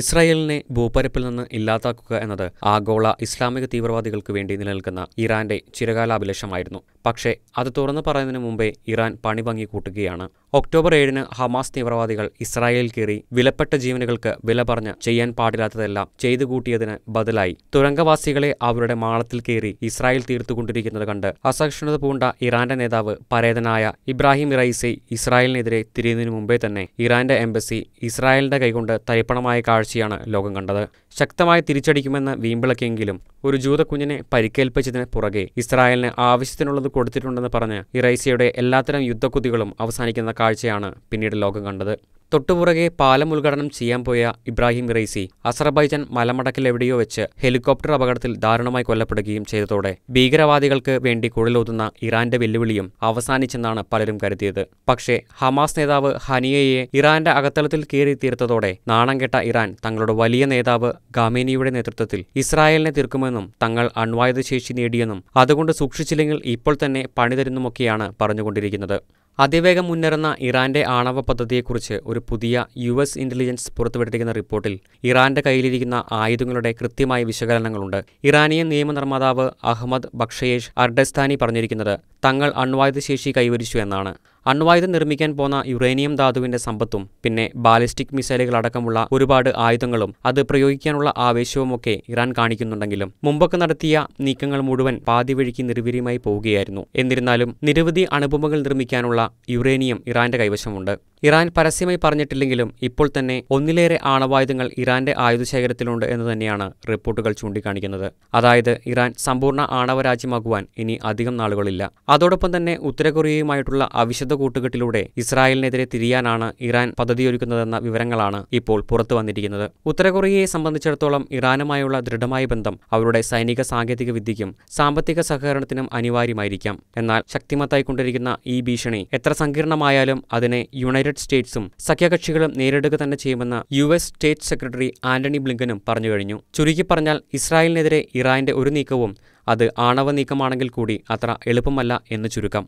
ഇസ്രായേലിനെ ഭൂപരപ്പിൽ നിന്ന് ഇല്ലാതാക്കുക എന്നത് ആഗോള ഇസ്ലാമിക തീവ്രവാദികൾക്ക് വേണ്ടി നിലനിൽക്കുന്ന ഇറാന്റെ ചിരകാലാഭിലഷമായിരുന്നു പക്ഷേ അത് തുറന്നു പറയുന്നതിന് മുമ്പേ ഇറാൻ പണി ഭംഗി കൂട്ടുകയാണ് ഒക്ടോബർ ഏഴിന് ഹമാസ് തീവ്രവാദികൾ ഇസ്രായേലിൽ കീറി വിലപ്പെട്ട ജീവനുകൾക്ക് വില പറഞ്ഞ് ചെയ്യാൻ പാടില്ലാത്തതെല്ലാം ചെയ്തു കൂട്ടിയതിന് ബദലായി തുരങ്കവാസികളെ അവരുടെ മാളത്തിൽ കീറി ഇസ്രായേൽ തീർത്തുകൊണ്ടിരിക്കുന്നത് കണ്ട് അസഹിഷ്ണുത പൂണ്ട ഇറാന്റെ നേതാവ് പരേതനായ ഇബ്രാഹിം ഇറൈസി ഇസ്രായേലിനെതിരെ തിരിയുന്നതിനു മുമ്പേ തന്നെ ഇറാന്റെ എംബസി ഇസ്രായേലിന്റെ കൈകൊണ്ട് തരിപ്പണമായ കാഴ്ചയാണ് ലോകം കണ്ടത് ശക്തമായി തിരിച്ചടിക്കുമെന്ന് വീമ്പിളക്കിയെങ്കിലും ഒരു ജൂത കുഞ്ഞിനെ പരിക്കേൽപ്പിച്ചതിന് പുറകെ ഇസ്രായേലിന് ആവശ്യത്തിനുള്ളത് കൊടുത്തിട്ടുണ്ടെന്ന് പറഞ്ഞ് ഇറൈസിയുടെ എല്ലാത്തരം യുദ്ധക്കുതികളും അവസാനിക്കുന്ന കാഴ്ചയാണ് പിന്നീട് ലോകം കണ്ടത് തൊട്ടുപുറകെ പാലം ഉദ്ഘാടനം ചെയ്യാൻ പോയ ഇബ്രാഹിം റൈസി അസർബൈജാൻ മലമടക്കിൽ എവിടെയോ വെച്ച് ഹെലികോപ്റ്റർ അപകടത്തിൽ ദാരുണമായി കൊല്ലപ്പെടുകയും ചെയ്തതോടെ ഭീകരവാദികൾക്ക് വേണ്ടി കുഴലൂതുന്ന ഇറാന്റെ വെല്ലുവിളിയും അവസാനിച്ചെന്നാണ് പലരും കരുതിയത് പക്ഷേ ഹമാസ് നേതാവ് ഹനിയയെ ഇറാന്റെ അകത്തളത്തിൽ കയറി തീർത്തതോടെ നാണം കെട്ട ഇറാൻ തങ്ങളുടെ വലിയ നേതാവ് ഗാമേനിയുടെ നേതൃത്വത്തിൽ ഇസ്രായേലിനെ തീർക്കുമെന്നും തങ്ങൾ അണ്വായുധ ശേഷി നേടിയെന്നും അതുകൊണ്ട് സൂക്ഷിച്ചില്ലെങ്കിൽ ഇപ്പോൾ തന്നെ പണിതരുന്നുമൊക്കെയാണ് പറഞ്ഞുകൊണ്ടിരിക്കുന്നത് അതിവേഗം മുന്നേറുന്ന ഇറാന്റെ ആണവ പദ്ധതിയെക്കുറിച്ച് ഒരു പുതിയ യു എസ് ഇന്റലിജൻസ് പുറത്തുവിട്ടിരിക്കുന്ന റിപ്പോർട്ടിൽ ഇറാന്റെ കയ്യിലിരിക്കുന്ന ആയുധങ്ങളുടെ കൃത്യമായ വിശകലനങ്ങളുണ്ട് ഇറാനിയൻ നിയമനിർമ്മാതാവ് അഹമ്മദ് ബക്ഷയേഷ് അർഡസ്താനി പറഞ്ഞിരിക്കുന്നത് തങ്ങൾ അണ്വായുധശേഷി കൈവരിച്ചു എന്നാണ് അണ്വായുധം നിർമ്മിക്കാൻ പോന്ന യുറേനിയം ധാതുവിന്റെ സമ്പത്തും പിന്നെ ബാലിസ്റ്റിക് മിസൈലുകൾ അടക്കമുള്ള ഒരുപാട് ആയുധങ്ങളും അത് പ്രയോഗിക്കാനുള്ള ആവേശവുമൊക്കെ ഇറാൻ കാണിക്കുന്നുണ്ടെങ്കിലും മുമ്പൊക്കെ നടത്തിയ നീക്കങ്ങൾ മുഴുവൻ പാതിവഴിക്ക് നിർവീര്യമായി പോവുകയായിരുന്നു എന്നിരുന്നാലും നിരവധി അണുബോംബുകൾ നിർമ്മിക്കാനുള്ള യുറേനിയം ഇറാന്റെ കൈവശമുണ്ട് ഇറാൻ പരസ്യമായി പറഞ്ഞിട്ടില്ലെങ്കിലും ഇപ്പോൾ തന്നെ ഒന്നിലേറെ ആണവായുധങ്ങൾ ഇറാന്റെ ആയുധശേഖരത്തിലുണ്ട് എന്ന് തന്നെയാണ് റിപ്പോർട്ടുകൾ ചൂണ്ടിക്കാണിക്കുന്നത് അതായത് ഇറാൻ സമ്പൂർണ്ണ ആണവ രാജ്യമാകുവാൻ ഇനി അധികം നാളുകളില്ല അതോടൊപ്പം തന്നെ ഉത്തരകൊറിയയുമായിട്ടുള്ള അവിശുദ്ധ കൂട്ടുകെട്ടിലൂടെ ഇസ്രായേലിനെതിരെ തിരിയാനാണ് ഇറാൻ പദ്ധതിയൊരുക്കുന്നതെന്ന വിവരങ്ങളാണ് ഇപ്പോൾ പുറത്തു വന്നിരിക്കുന്നത് ഉത്തരകൊറിയയെ സംബന്ധിച്ചിടത്തോളം ഇറാനുമായുള്ള ദൃഢമായ ബന്ധം അവരുടെ സൈനിക സാങ്കേതിക വിദ്യയ്ക്കും സാമ്പത്തിക സഹകരണത്തിനും അനിവാര്യമായിരിക്കാം എന്നാൽ ശക്തിമത്തായിക്കൊണ്ടിരിക്കുന്ന ഈ ഭീഷണി എത്ര സങ്കീർണമായാലും അതിനെ യുണൈ യുണൈറ്റഡ് സ്റ്റേറ്റ്സും സഖ്യകക്ഷികളും നേരിടുക തന്നെ ചെയ്യുമെന്ന് U S state secretary Antony ബ്ലിങ്കനും പറഞ്ഞു കഴിഞ്ഞു ചുരുക്കി പറഞ്ഞാൽ ഇസ്രായേലിനെതിരെ ഇറാന്റെ ഒരു നീക്കവും അത് ആണവ നീക്കമാണെങ്കിൽ കൂടി അത്ര എളുപ്പമല്ല എന്ന് ചുരുക്കം